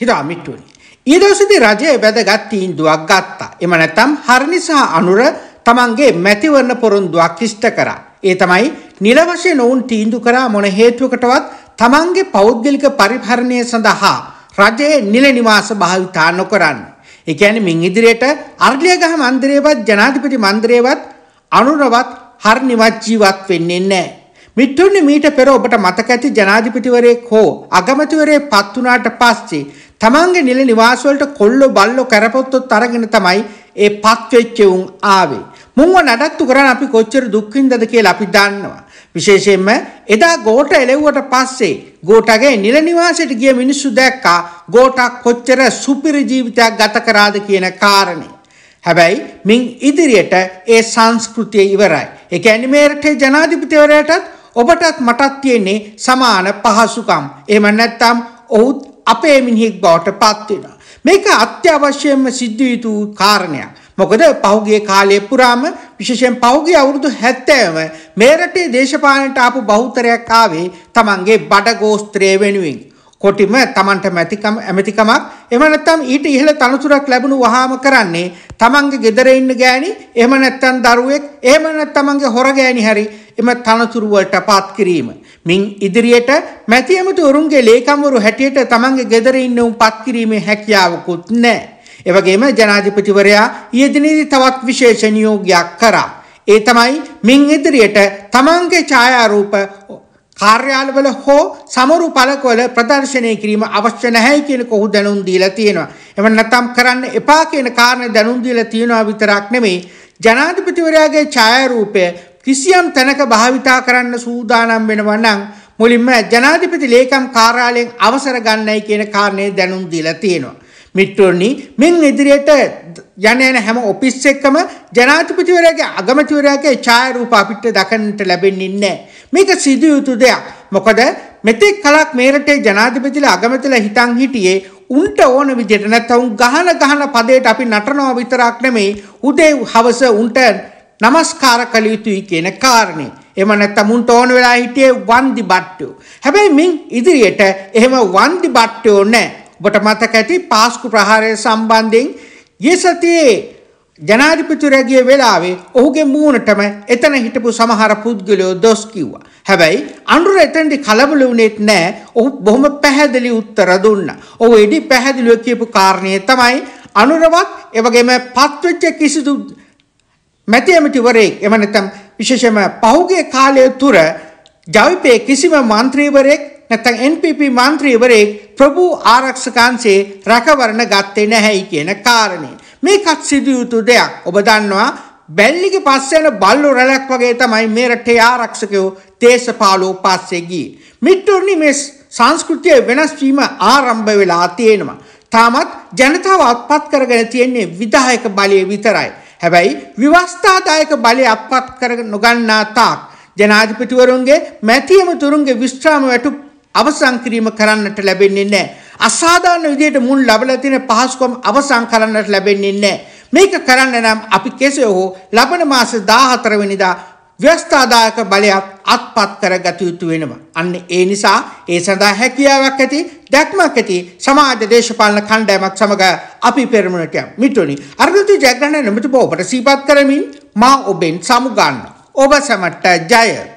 හිතාමිට්ටුවනි. ඒ දවසේදී රජය වැදගත් තීන්දුවක් ගත්තා. එම නැත්නම් හරිනි සහ අනුර තමන්ගේ මැතිවරණ පොරොන්දුවක් ඉෂ්ට කරා. ඒ තමයි නිල වශයෙන් ඔවුන් තීන්දුව කරා මොන හේතුවකටවත් තමන්ගේ පෞද්ගලික පරිහරණය සඳහා රජයේ නිල නිවාස භාවිතා නොකරන්න. ඒ කියන්නේ මින් ඉදිරියට අරලියගහ මන්දිරයේවත් ජනාධිපති මන්දිරයේවත් අනුරවත් හරිනිවත් ජීවත් වෙන්නේ නැහැ. මිත්තුනි මීට පෙර ඔබට මතක ඇති ජනාධිපතිවරයෙක් හෝ අගමැතිවරයෙක් පත් වුණාට පස්සේ තමන්ගේ නිල නිවාසවලට කොල්ලෝ බල්ලෝ කරපොත්තොත් අරගෙන තමයි ඒ පත් වෙච්ච උන් ආවේ. මුන්ව නඩත්තු කරන් අපි කොච්චර දුක් විඳද කියලා අපි දන්නවා. විශේෂයෙන්ම එදා ගෝට එලෙව්වට පස්සේ ගෝටගේ නිල නිවාසයට ගිය මිනිස්සු දැක්කා ගෝටා කොච්චර සුපිරි ජීවිතයක් ගත කරාද කියන කාරණේ. හැබැයි මින් ඉදිරියට ඒ සංස්කෘතිය ඉවරයි. ඒ කියන්නේ මේ රටේ ජනාධිපතිවරයාටත් ඔබටත් මටත් තියෙන්නේ සමාන පහසුකම්. එහෙම නැත්නම් ඔහුත් අපේ මිනිහෙක් බවට පත් වෙනවා. මේක අත්‍යවශ්‍යම සිද්ධ යුතු කාරණයක්. මොකද පහුගිය කාලය පුරාම විශේෂයෙන් පහුගිය අවුරුදු 70ම මේ රටේ දේශපාලනට ආපු බහුතරයක් ආවේ තමන්ගේ බඩ ගෝස්ත්‍රය වෙනුවෙන්. කොටිම තමන්ට මැතිකම ඇමතිකමක් එහෙම නැත්නම් ඊට ඉහළ තනතුරක් ලැබුණු වහාම කරන්නේ තමන්ගේ ගෙදර ඉන්න ගෑණි එහෙම නැත්නම් දරුවෙක් එහෙම නැත්නම් තමන්ගේ හොර ගෑණි හැරි එම තනතුරු වලට පාත් කිරීම. මින් ඉදිරියට මැති ඇමතිවරුන්ගේ ලේකම්වරු හැටියට තමන්ගේ ගෙදර ඉන්න උන් පත් කිරීමේ හැකියාවකුත් නැහැ. ඒ වගේම ජනාධිපතිවරයා ඊයේ දිනේදී තවත් විශේෂ නියෝගයක් කරා. ඒ තමයි මින් ඉදිරියට තමන්ගේ ඡායාරූප කාර්යාලවල හෝ සමරු පළකවල ප්‍රදර්ශනය කිරීම අවශ්‍ය නැහැ කියන කොහොම දැනුම් දීලා තියෙනවා. එව නැත්නම් කරන්න එපා කියන කාරණේ දැනුම් දීලා තියෙනවා විතරක් නෙමෙයි ජනාධිපතිවරයාගේ ඡායාරූපය කිසියම් තැනක භාවිතා කරන්න සූදානම් වෙනවා නම් මුලින්ම ජනාධිපති ලේකම් කාර්යාලයෙන් අවසර ගන්නයි කියන කාරණේ දැනුම් දීලා තියෙනවා. මිත්‍රෝනි මෙන් ඉදිරියට යන යන හැම ඔෆිස් එකම ජනාධිපතිවරයාගේ අගමැතිවරයාගේ ඡායාරූප අපිට දකින්නට ලැබෙන්නේ නැහැ. මේක සිදු යුතු දෙයක්. මොකද මෙතෙක් කලක් මේ රටේ ජනාධිපතිලා අගමැතිලා හිටන් හිටියේ උන්ට ඕන විදිහට නැත්නම් ගහන ගහන පදයට අපි නටනවා විතරක් නෙමෙයි උදේ හවස උන්ට නමස්කාර කළ යුතුයි කියන කාරණේ. එම නැත්තම් මුන්ට ඕන වෙලා හිටියේ වන්දි බට්ටෝ. හැබැයි මින් ඉදිරියට එහෙම වන්දි බට්ටෝ නැහැ. ඔබට මතක ඇති පාස්කු ප්‍රහාරය සම්බන්ධයෙන් ඊයේ සතියේ ජනාධිපතිවරයාගේ වෙලාවේ ඔහුගේ මූණටම එතන හිටපු සමහර පුද්ගලයෝ දොස් කිව්වා. හැබැයි අනුර එතනදි කලබල වුණේත් නෑ. ඔහු බොහොම පැහැදිලි උත්තර දුන්නා. ඔහු ඉදි පැහැදිලිව කියපු කාරණේ තමයි අනුරවත් එවැගේම පත්වෙච්ච කිසිදු මැති ඇමතිවරයෙක් එම නැත්නම් විශේෂයෙන්ම පහුගිය කාලය තුර ජවිපේ කිසිම මන්ත්‍රීවරයෙක් නැත්නම් NPP මන්ත්‍රීවරයෙක් ප්‍රභූ ආරක්ෂකංශේ රැකවරණ ගත්තේ නැහැයි කියන කාරණේ. මේකත් සිදු යුතු දෙයක්. ඔබ දන්නවා බැල්ලිගේ පස්සේ යන බල්ලෝ රැළක් වගේ තමයි මේ රටේ ආරක්ෂකයෝ දේශපාලුව පස්සේ ගියේ. මිට්ටුනි මේ සංස්කෘතිය වෙනස් වීම ආරම්භ වෙලා තියෙනවා. තාමත් ජනතාව අත්පත් කරගෙන තියෙන්නේ විධායක බලය විතරයි. හැබැයි විවස්ථාදායක බලය අත්පත් කර නොගන්නා තාක් ජනාධිපතිවරුන්ගේ මැතියම තුරුන්ගේ විශ්‍රාම වැටුප් අවසන් කිරීම කරන්නට ලැබෙන්නේ නැහැ. අසාධාරණ විදිහට මුන් ලබලා තියෙන පහසුකම් අවසන් කරන්නට ලැබෙන්නේ නැහැ. මේක කරන්න නම් අපි කෙසේ හෝ ලබන මාස 14 වෙනිදා ව්‍යවස්ථාදායක බලයක් අත්පත් කරගත යුතු වෙනවා. අන්න ඒ නිසා ඒ සඳහා හැකියාවක් ඇති දැක්මක් ඇති සමාජ දේශපාලන කණ්ඩායමක් සමග අපි පෙරමුණට යමු. මිතුනි, අර්ධිත ජයග්‍රහණ නිමිති ඔබට සීපත් කරමින් මා ඔබෙන් සමුගන්නවා. ඔබ සැමට ජය